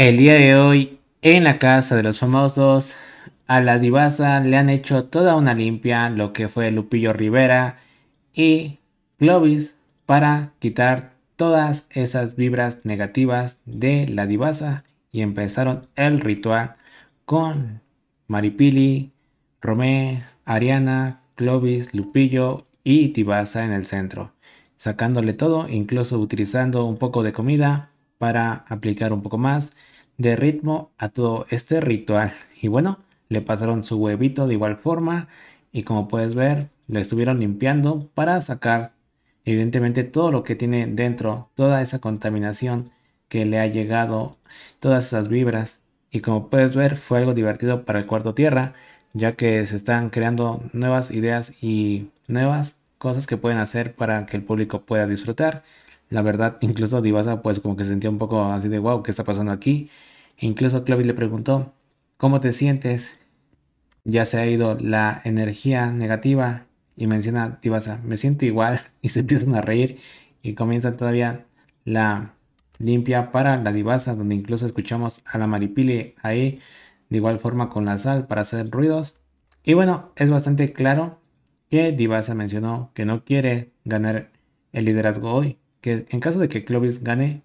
El día de hoy, en la casa de los famosos, a la divasa le han hecho toda una limpia lo que fue Lupillo Rivera y Globis para quitar todas esas vibras negativas de la divasa y empezaron el ritual con Maripili, Romé, Ariana, Clovis, Lupillo y Tibasa en el centro, sacándole todo, incluso utilizando un poco de comida para aplicar un poco más de ritmo a todo este ritual. Y bueno, le pasaron su huevito de igual forma y como puedes ver, lo estuvieron limpiando para sacar evidentemente todo lo que tiene dentro, toda esa contaminación que le ha llegado, todas esas vibras y como puedes ver fue algo divertido para el cuarto tierra, ya que se están creando nuevas ideas y nuevas cosas que pueden hacer para que el público pueda disfrutar. La verdad, incluso Divasa pues como que se sentía un poco así de wow, ¿qué está pasando aquí? E incluso Clovis le preguntó, ¿cómo te sientes? Ya se ha ido la energía negativa y menciona Divasa, me siento igual y se empiezan a reír y comienza todavía la limpia para la divasa, donde incluso escuchamos a la maripile ahí, de igual forma con la sal para hacer ruidos. Y bueno, es bastante claro que Divasa mencionó que no quiere ganar el liderazgo hoy, que en caso de que Clovis gane,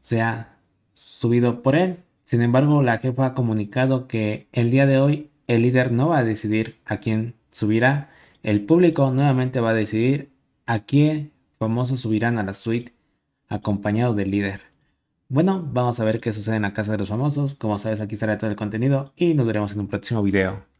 sea subido por él. Sin embargo, la jefa ha comunicado que el día de hoy el líder no va a decidir a quién subirá, el público nuevamente va a decidir a quién famosos subirán a la suite acompañado del líder. Bueno, vamos a ver qué sucede en la casa de los famosos. Como sabes, aquí estará todo el contenido y nos veremos en un próximo video.